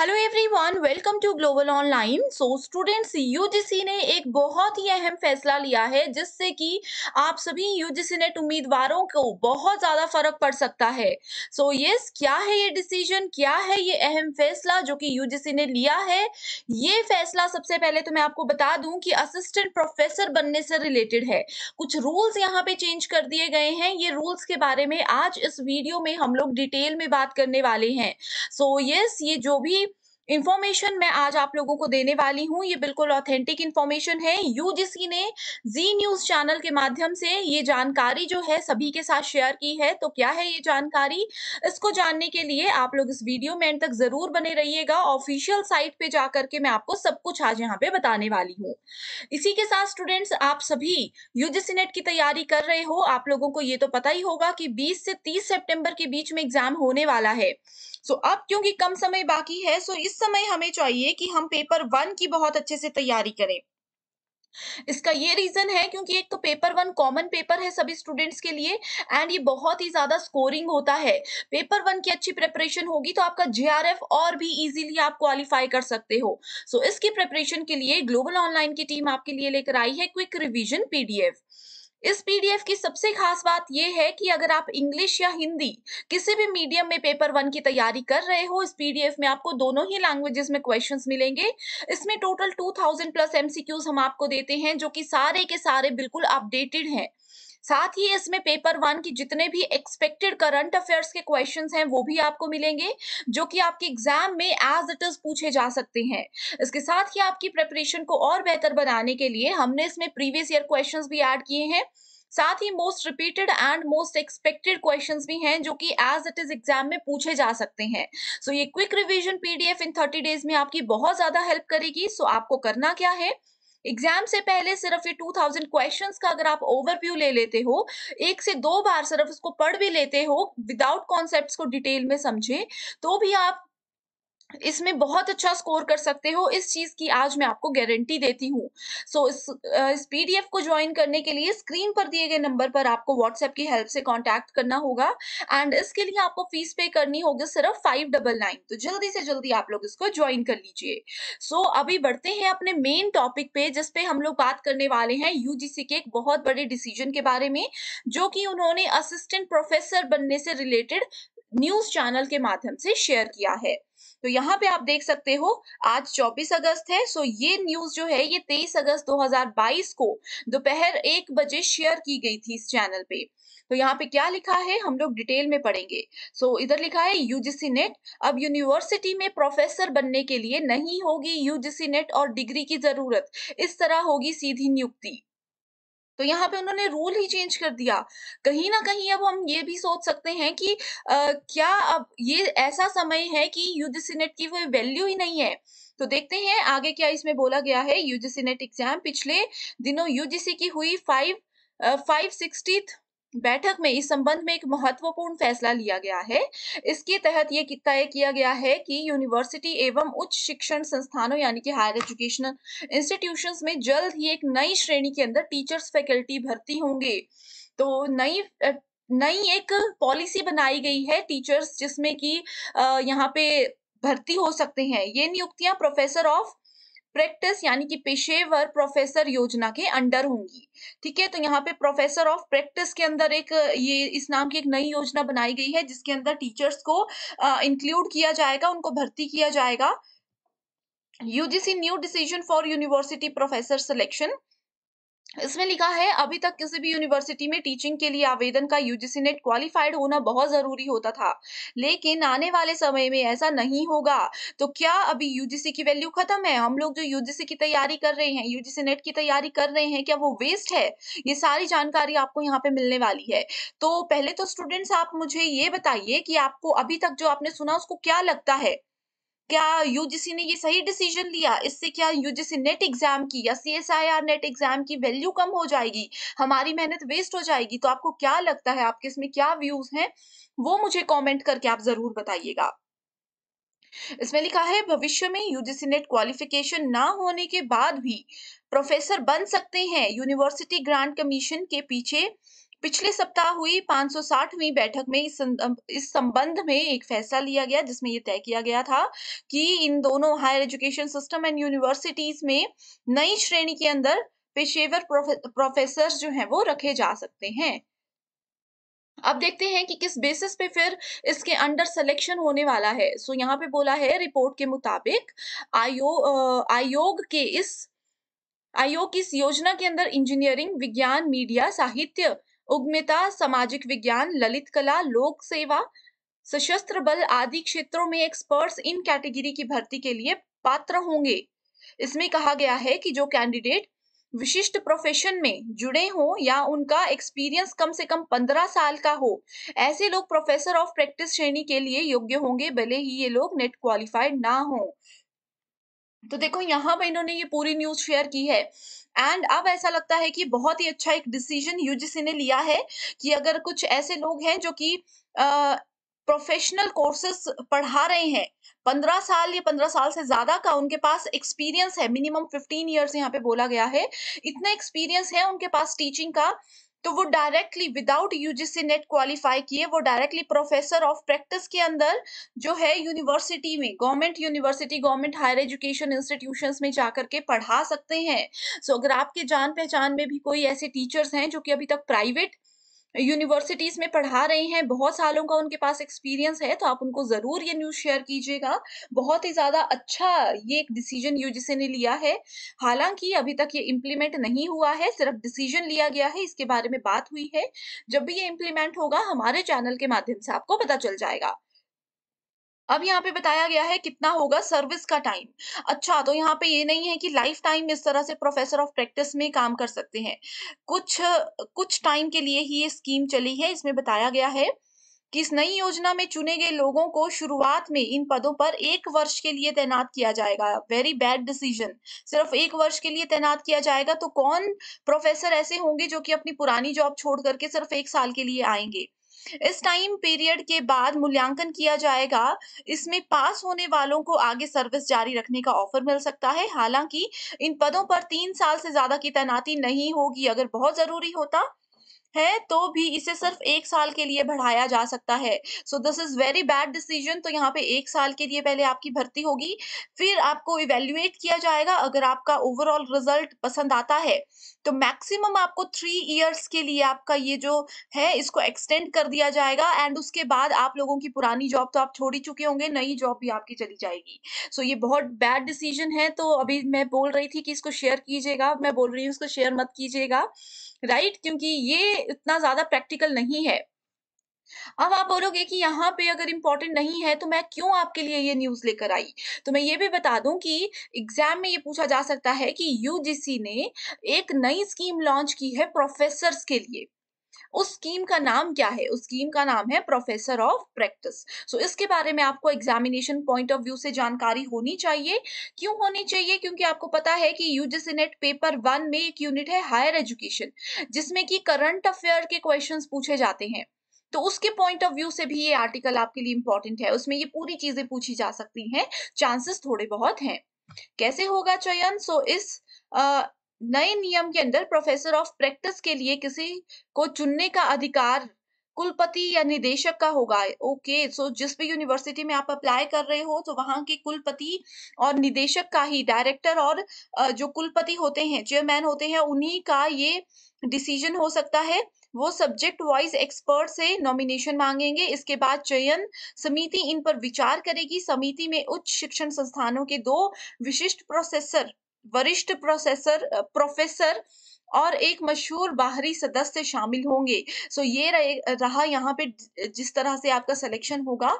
Hello everyone welcome to global online so students UGC ने एक बहुत ही अहम फैसला लिया है जिससे कि आप सभी यूजीसी नेट उम्मीदवारों को बहुत ज़्यादा फर्क पड़ सकता है सो so, यस yes, क्या है ये डिसीजन क्या है ये अहम फैसला जो कि यूजीसी ने लिया है ये फैसला सबसे पहले तो मैं आपको बता दूं कि असिस्टेंट प्रोफेसर बनने से रिलेटेड है कुछ रूल्स यहाँ पे चेंज कर दिए गए हैं ये रूल्स के बारे में आज इस वीडियो में हम लोग डिटेल में बात करने वाले हैं सो so, यस yes, ये जो भी इन्फॉर्मेशन मैं आज आप लोगों को देने वाली हूँ ये बिल्कुल ऑथेंटिक इन्फॉर्मेशन है यूजीसी ने जी न्यूज चैनल के माध्यम से ये जानकारी जो है सभी के साथ शेयर की है तो क्या है ये जानकारी इसको जानने के लिए आप लोग इस वीडियो में एंड तक जरूर बने रहिएगा ऑफिशियल साइट पे जा करके मैं आपको सब कुछ आज यहाँ पे बताने वाली हूँ इसी के साथ स्टूडेंट्स आप सभी यूजीसी नेट की तैयारी कर रहे हो आप लोगों को ये तो पता ही होगा कि बीस से तीस सेप्टेम्बर के बीच में एग्जाम होने वाला है सो अब क्योंकि कम समय बाकी है सो इस समय हमें चाहिए कि हम पेपर वन की बहुत अच्छे से तैयारी करें इसका ये रीजन है क्योंकि एक तो पेपर वन कॉमन पेपर है सभी स्टूडेंट्स के लिए एंड ये बहुत ही ज्यादा स्कोरिंग होता है पेपर वन की अच्छी प्रिपरेशन होगी तो आपका जेआरएफ और भी इजीली आप क्वालिफाई कर सकते हो सो so, इसकी प्रिपरेशन के लिए ग्लोबल ऑनलाइन की टीम आपके लिए लेकर आई है क्विक रिविजन पीडीएफ इस पीडीएफ की सबसे खास बात यह है कि अगर आप इंग्लिश या हिंदी किसी भी मीडियम में पेपर वन की तैयारी कर रहे हो इस पीडीएफ में आपको दोनों ही लैंग्वेजेस में क्वेश्चंस मिलेंगे इसमें टोटल 2000 प्लस एमसीक्यूज हम आपको देते हैं जो कि सारे के सारे बिल्कुल अपडेटेड हैं साथ ही इसमें पेपर वन की जितने भी एक्सपेक्टेड करंट अफेयर्स के क्वेश्चन हैं वो भी आपको मिलेंगे जो कि आपके एग्जाम में एज इट इज पूछे जा सकते हैं इसके साथ ही आपकी प्रिपरेशन को और बेहतर बनाने के लिए हमने इसमें प्रीवियस ईयर क्वेश्चन भी ऐड किए हैं साथ ही most repeated and most expected questions भी हैं जो कि एज इट इज एग्जाम में पूछे जा सकते हैं सो so, ये क्विक रिवीजन पीडीएफ इन थर्टी डेज में आपकी बहुत ज्यादा हेल्प करेगी सो so, आपको करना क्या है एग्जाम से पहले सिर्फ ये टू थाउजेंड क्वेश्चन का अगर आप ओवरव्यू ले लेते हो एक से दो बार सिर्फ उसको पढ़ भी लेते हो विदाउट कॉन्सेप्ट को डिटेल में समझे तो भी आप इसमें बहुत अच्छा स्कोर कर सकते हो इस चीज की आज मैं आपको गारंटी देती हूँ सो so, इस इस पीडीएफ को ज्वाइन करने के लिए स्क्रीन पर दिए गए नंबर पर आपको व्हाट्सएप की हेल्प से कांटेक्ट करना होगा एंड इसके लिए आपको फीस पे करनी होगी सिर्फ फाइव डबल नाइन तो जल्दी से जल्दी आप लोग इसको ज्वाइन कर लीजिए सो so, अभी बढ़ते हैं अपने मेन टॉपिक पे जिसपे हम लोग बात करने वाले हैं यूजीसी के एक बहुत बड़े डिसीजन के बारे में जो कि उन्होंने असिस्टेंट प्रोफेसर बनने से रिलेटेड न्यूज चैनल के माध्यम से शेयर किया है तो यहाँ पे आप देख सकते हो आज 24 अगस्त है सो ये न्यूज जो है ये 23 अगस्त 2022 को दोपहर एक बजे शेयर की गई थी इस चैनल पे तो यहाँ पे क्या लिखा है हम लोग डिटेल में पढ़ेंगे सो so, इधर लिखा है यूजीसी नेट अब यूनिवर्सिटी में प्रोफेसर बनने के लिए नहीं होगी यूजीसी नेट और डिग्री की जरूरत इस तरह होगी सीधी नियुक्ति तो यहाँ पे उन्होंने रूल ही चेंज कर दिया कहीं ना कहीं अब हम ये भी सोच सकते हैं कि आ, क्या अब ये ऐसा समय है कि यूजीसीनेट की कोई वैल्यू ही नहीं है तो देखते हैं आगे क्या इसमें बोला गया है यूजीसी नेट एग्जाम पिछले दिनों यूजीसी की हुई फाइव फाइव सिक्सटीथ बैठक में इस संबंध में एक महत्वपूर्ण फैसला लिया गया है इसके तहत ये तय किया गया है कि यूनिवर्सिटी एवं उच्च शिक्षण संस्थानों यानी कि हायर एजुकेशनल इंस्टीट्यूशंस में जल्द ही एक नई श्रेणी के अंदर टीचर्स फैकल्टी भर्ती होंगे तो नई नई एक पॉलिसी बनाई गई है टीचर्स जिसमें कि यहाँ पे भर्ती हो सकते हैं ये नियुक्तियां प्रोफेसर ऑफ प्रैक्टिस यानी कि पेशेवर प्रोफेसर योजना के अंडर होंगी ठीक है तो यहाँ पे प्रोफेसर ऑफ प्रैक्टिस के अंदर एक ये इस नाम की एक नई योजना बनाई गई है जिसके अंदर टीचर्स को इंक्लूड किया जाएगा उनको भर्ती किया जाएगा UGC new decision for university professor selection इसमें लिखा है अभी तक किसी भी यूनिवर्सिटी में टीचिंग के लिए आवेदन का यूजीसी नेट क्वालिफाइड होना बहुत जरूरी होता था लेकिन आने वाले समय में ऐसा नहीं होगा तो क्या अभी यूजीसी की वैल्यू खत्म है हम लोग जो यूजीसी की तैयारी कर रहे हैं यूजीसी नेट की तैयारी कर रहे हैं क्या वो वेस्ट है ये सारी जानकारी आपको यहाँ पे मिलने वाली है तो पहले तो स्टूडेंट्स आप मुझे ये बताइए कि आपको अभी तक जो आपने सुना उसको क्या लगता है क्या यूजीसी ने ये सही डिसीजन लिया इससे क्या यूजीसी नेट एग्जाम की या C S I R NET exam की वैल्यू कम हो जाएगी हमारी मेहनत वेस्ट हो जाएगी तो आपको क्या लगता है आपके इसमें क्या व्यूज हैं वो मुझे कमेंट करके आप जरूर बताइएगा इसमें लिखा है भविष्य में यूजीसी नेट क्वालिफिकेशन ना होने के बाद भी प्रोफेसर बन सकते हैं यूनिवर्सिटी ग्रांट कमीशन के पीछे पिछले सप्ताह हुई 560वीं बैठक में इस संबंध में एक फैसला लिया गया जिसमें यह तय किया गया था कि इन दोनों higher education system and universities में नई श्रेणी के अंदर पेशेवर प्रोफेसर जो हैं वो रखे जा सकते हैं अब देखते हैं कि किस बेसिस पे फिर इसके अंडर सिलेक्शन होने वाला है सो यहाँ पे बोला है रिपोर्ट के मुताबिक आयो, आयोग के इस आयोग की इस योजना के अंदर इंजीनियरिंग विज्ञान मीडिया साहित्य उग्मिता सामाजिक विज्ञान ललित कला लोक सेवा सशस्त्र बल आदि क्षेत्रों में एक्सपर्ट्स इन कैटेगरी की भर्ती के लिए पात्र होंगे इसमें कहा गया है कि जो कैंडिडेट विशिष्ट प्रोफेशन में जुड़े हो या उनका एक्सपीरियंस कम से कम पंद्रह साल का हो ऐसे लोग प्रोफेसर ऑफ प्रैक्टिस श्रेणी के लिए योग्य होंगे भले ही ये लोग नेट क्वालिफाइड ना हो तो देखो यहाँ पे इन्होंने ये पूरी न्यूज शेयर की है एंड अब ऐसा लगता है कि बहुत ही अच्छा एक डिसीजन यूजीसी ने लिया है कि अगर कुछ ऐसे लोग हैं जो कि प्रोफेशनल कोर्सेस पढ़ा रहे हैं पंद्रह साल या पंद्रह साल से ज्यादा का उनके पास एक्सपीरियंस है मिनिमम फिफ्टीन ईयर्स यहाँ पे बोला गया है इतना एक्सपीरियंस है उनके पास टीचिंग का तो वो directly without UGC NET qualify किए वो डायरेक्टली प्रोफेसर ऑफ प्रैक्टिस के अंदर जो है यूनिवर्सिटी में government university government higher education institutions में जाकर के पढ़ा सकते हैं सो so, अगर आपके जान पहचान में भी कोई ऐसे टीचर्स हैं जो कि अभी तक प्राइवेट यूनिवर्सिटीज़ में पढ़ा रहे हैं बहुत सालों का उनके पास एक्सपीरियंस है तो आप उनको ज़रूर ये न्यूज़ शेयर कीजिएगा बहुत ही ज़्यादा अच्छा ये एक डिसीजन यूजीसी ने लिया है हालांकि अभी तक ये इम्प्लीमेंट नहीं हुआ है सिर्फ डिसीजन लिया गया है इसके बारे में बात हुई है जब भी ये इम्प्लीमेंट होगा हमारे चैनल के माध्यम से आपको पता चल जाएगा अब यहाँ पे बताया गया है कितना होगा सर्विस का टाइम अच्छा तो यहाँ पे ये नहीं है कि लाइफ टाइम इस तरह से प्रोफेसर ऑफ प्रैक्टिस में काम कर सकते हैं कुछ कुछ टाइम के लिए ही ये स्कीम चली है इसमें बताया गया है कि इस नई योजना में चुने गए लोगों को शुरुआत में इन पदों पर एक वर्ष के लिए तैनात किया जाएगा वेरी बैड डिसीजन सिर्फ एक वर्ष के लिए तैनात किया जाएगा तो कौन प्रोफेसर ऐसे होंगे जो कि अपनी पुरानी जॉब छोड़ करके सिर्फ एक साल के लिए आएंगे इस टाइम पीरियड के बाद मूल्यांकन किया जाएगा इसमें पास होने वालों को आगे सर्विस जारी रखने का ऑफर मिल सकता है हालांकि इन पदों पर तीन साल से ज्यादा की तैनाती नहीं होगी अगर बहुत जरूरी होता है तो भी इसे सिर्फ एक साल के लिए बढ़ाया जा सकता है so this is very bad decision तो यहाँ पे एक साल के लिए पहले आपकी भर्ती होगी फिर आपको इवेल्युएट किया जाएगा अगर आपका ओवरऑल रिजल्ट पसंद आता है तो मैक्सिमम आपको थ्री इयर्स के लिए आपका ये जो है इसको एक्सटेंड कर दिया जाएगा एंड उसके बाद आप लोगों की पुरानी जॉब तो आप छोड़ ही चुके होंगे नई जॉब भी आपकी चली जाएगी सो so, ये बहुत बैड डिसीजन है तो अभी मैं बोल रही थी कि इसको शेयर कीजिएगा मैं बोल रही हूँ इसको शेयर मत कीजिएगा राइट right? क्योंकि ये इतना ज्यादा प्रैक्टिकल नहीं है अब आप बोलोगे कि यहाँ पे अगर इम्पोर्टेंट नहीं है तो मैं क्यों आपके लिए ये न्यूज लेकर आई तो मैं ये भी बता दूं कि एग्जाम में ये पूछा जा सकता है कि यूजीसी ने एक नई स्कीम लॉन्च की है प्रोफेसर के लिए उस स्कीम का नाम क्या है उस स्कीम का नाम है प्रोफेसर ऑफ प्रैक्टिस सो इसके बारे में आपको एग्जामिनेशन पॉइंट ऑफ व्यू से जानकारी होनी चाहिए क्यों होनी चाहिए क्योंकि आपको पता है कि यूजीसी नेट पेपर वन में एक यूनिट है हायर एजुकेशन जिसमें कि करंट अफेयर के क्वेश्चन पूछे जाते हैं तो उसके पॉइंट ऑफ व्यू से भी ये आर्टिकल आपके लिए इंपॉर्टेंट है उसमें ये पूरी चीजें पूछी जा सकती हैं चांसेस थोड़े बहुत हैं कैसे होगा चयन सो so, इस नए नियम के अंदर प्रोफेसर ऑफ प्रैक्टिस के लिए किसी को चुनने का अधिकार कुलपति या निदेशक का होगा ओके सो जिस भी यूनिवर्सिटी में आप अप्लाई कर रहे हो तो वहां के कुलपति और निदेशक का ही डायरेक्टर और जो कुलपति होते हैं चेयरमैन होते हैं उन्हीं का ये डिसीजन हो सकता है वो सब्जेक्ट वाइज एक्सपर्ट से नॉमिनेशन मांगेंगे इसके बाद चयन समिति इन पर विचार करेगी समिति में उच्च शिक्षण संस्थानों के दो विशिष्ट प्रोसेसर वरिष्ठ प्रोसेसर प्रोफेसर और एक मशहूर बाहरी सदस्य शामिल होंगे सो ये रहा यहाँ पे जिस तरह से आपका सिलेक्शन होगा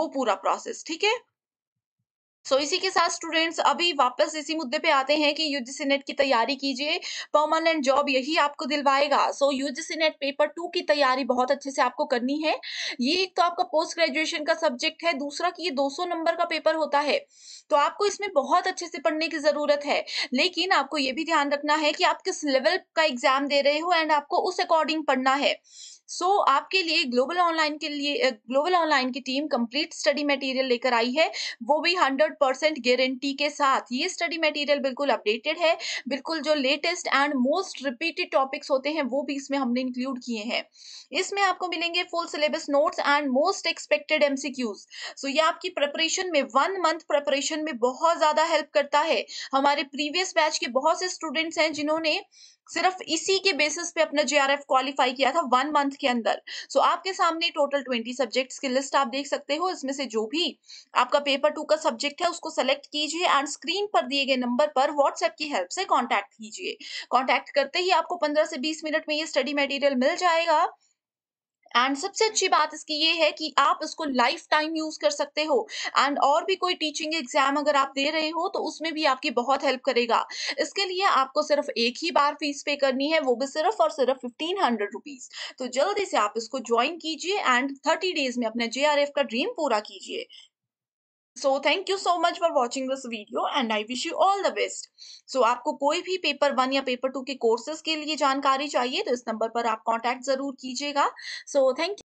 वो पूरा प्रोसेस ठीक है सो so, इसी के साथ स्टूडेंट्स अभी वापस इसी मुद्दे पे आते हैं कि यूजीसी नेट की तैयारी कीजिए परमानेंट जॉब यही आपको दिलवाएगा so UGC NET paper two की तैयारी बहुत अच्छे से आपको करनी है ये एक तो आपका पोस्ट ग्रेजुएशन का सब्जेक्ट है दूसरा कि ये 200 नंबर का पेपर होता है तो आपको इसमें बहुत अच्छे से पढ़ने की ज़रूरत है लेकिन आपको ये भी ध्यान रखना है कि आप किस लेवल का एग्जाम दे रहे हो एंड आपको उस अकॉर्डिंग पढ़ना है सो so, आपके लिए ग्लोबल ऑनलाइन के लिए ग्लोबल ऑनलाइन की टीम कंप्लीट स्टडी मटेरियल लेकर आई है वो भी हंड्रेड परसेंट गारंटी के साथ ये स्टडी मटेरियल बिल्कुल अपडेटेड है बिल्कुल जो latest and most repeated topics होते हैं वो भी इसमें हमने इंक्लूड किए हैं इसमें आपको मिलेंगे full syllabus notes and most expected एम सो ये आपकी प्रपरेशन में वन मंथ प्रपरेशन में बहुत ज़्यादा हेल्प करता है हमारे प्रीवियस बैच के बहुत से स्टूडेंट्स हैं जिन्होंने सिर्फ इसी के बेसिस पे अपना जे क्वालिफाई किया था वन मंथ के अंदर सो so, आपके सामने टोटल ट्वेंटी सब्जेक्ट्स की लिस्ट आप देख सकते हो इसमें से जो भी आपका पेपर टू का सब्जेक्ट है उसको सेलेक्ट कीजिए एंड स्क्रीन पर दिए गए नंबर पर व्हाट्सएप की हेल्प से कॉन्टैक्ट कीजिए कॉन्टैक्ट करते ही आपको पंद्रह से बीस मिनट में ये स्टडी मटेरियल मिल जाएगा एंड सबसे अच्छी बात इसकी ये है कि आप इसको लाइफ टाइम यूज कर सकते हो एंड और भी कोई टीचिंग एग्जाम अगर आप दे रहे हो तो उसमें भी आपकी बहुत हेल्प करेगा इसके लिए आपको सिर्फ एक ही बार फीस पे करनी है वो भी सिर्फ और सिर्फ फिफ्टीन हंड्रेड रुपीज तो जल्दी से आप इसको ज्वाइन कीजिए एंड थर्टी डेज में अपने जे का ड्रीम पूरा कीजिए so thank you so much for watching this video and I wish you all the best so आपको कोई भी पेपर वन या पेपर टू के कोर्सेज के लिए जानकारी चाहिए तो इस नंबर पर आप कॉन्टैक्ट जरूर कीजिएगा सो थैंक